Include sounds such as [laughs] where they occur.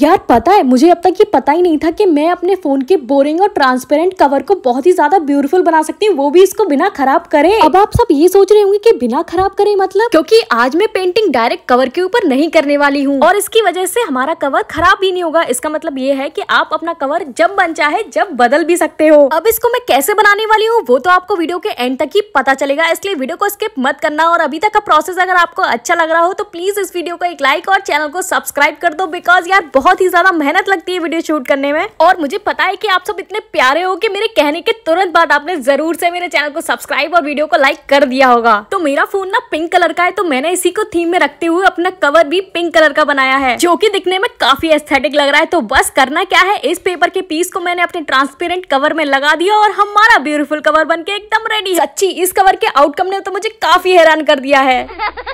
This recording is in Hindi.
यार पता है मुझे अब तक ये पता ही नहीं था कि मैं अपने फ़ोन के बोरिंग और ट्रांसपेरेंट कवर को बहुत ही ज़्यादा ब्यूटीफुल बना सकती हूँ वो भी इसको बिना खराब करे अब आप सब ये सोच रहे होंगे कि बिना खराब करे मतलब क्योंकि आज मैं पेंटिंग डायरेक्ट कवर के ऊपर नहीं करने वाली हूँ और इसकी वजह से हमारा कवर खराब भी नहीं होगा इसका मतलब ये है की आप अपना कवर जब बन चाहे जब बदल भी सकते हो अब इसको मैं कैसे बनाने वाली हूँ वो तो आपको वीडियो के एंड तक ही पता चलेगा इसलिए वीडियो को स्किप मत करना और अभी तक का प्रोसेस अगर आपको अच्छा लग रहा हो तो प्लीज इस वीडियो को एक लाइक और चैनल को सब्सक्राइब कर दो बिकॉज यार बहुत बहुत ही ज्यादा मेहनत लगती है वीडियो शूट करने में और मुझे पता है कि आप सब इतने प्यारे हो कि मेरे कहने के तुरंत बाद आपने जरूर से मेरे चैनल को सब्सक्राइब और वीडियो को लाइक कर दिया होगा तो मेरा फोन ना पिंक कलर का है तो मैंने इसी को थीम में रखते हुए अपना कवर भी पिंक कलर का बनाया है जो की दिखने में काफी एस्थेटिक लग रहा है तो बस करना क्या है इस पेपर के पीस को मैंने अपने ट्रांसपेरेंट कवर में लगा दिया और हमारा ब्यूटीफुल कवर बन के एकदम रेडी अच्छी इस कवर के आउटकम ने तो मुझे काफी हैरान कर दिया है [laughs]